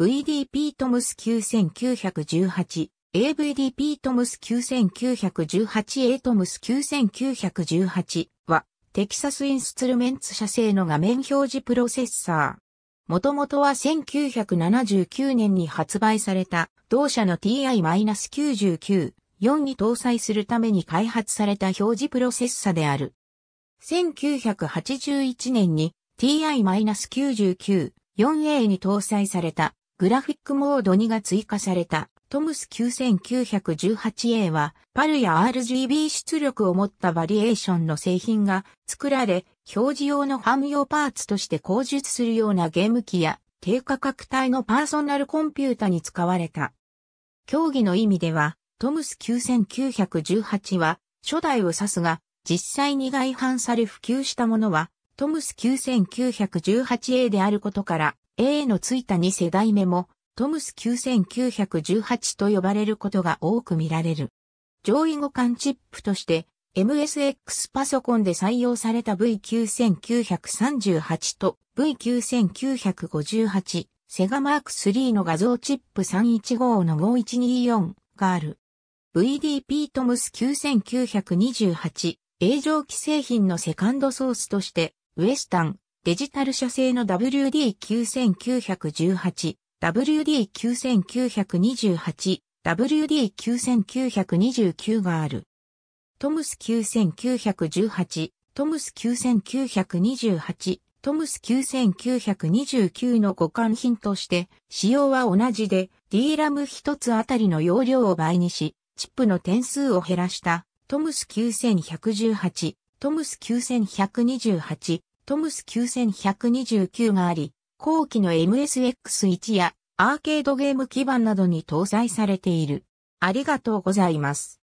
VDP トムス9918、AVDP トムス 9918A トムス9918は、テキサスインストゥルメンツ社製の画面表示プロセッサー。もともとは1979年に発売された同社の TI-99、4に搭載するために開発された表示プロセッサーである。1981年に TI-99、4A に搭載されたグラフィックモード2が追加されたトムス 9918A はパルや RGB 出力を持ったバリエーションの製品が作られ、表示用のファン用パーツとして口述するようなゲーム機や低価格帯のパーソナルコンピュータに使われた。競技の意味では、トムス9918は初代を指すが、実際に外反され普及したものは、トムス 9918A であることから、A のついた2世代目も、トムス9918と呼ばれることが多く見られる。上位互換チップとして、MSX パソコンで採用された V9938 と V9958、セガマーク3の画像チップ315の5124がある。VDP トムス9928、A 上機製品のセカンドソースとして、ウエスタン、デジタル社製の WD9918、WD9928、WD9929 がある。トムス9918、トムス9928、トムス9929の互換品として、仕様は同じで、D ラム一つあたりの容量を倍にし、チップの点数を減らした、トムス9118、トムス9128、トムス9129があり、後期の MSX1 やアーケードゲーム基盤などに搭載されている。ありがとうございます。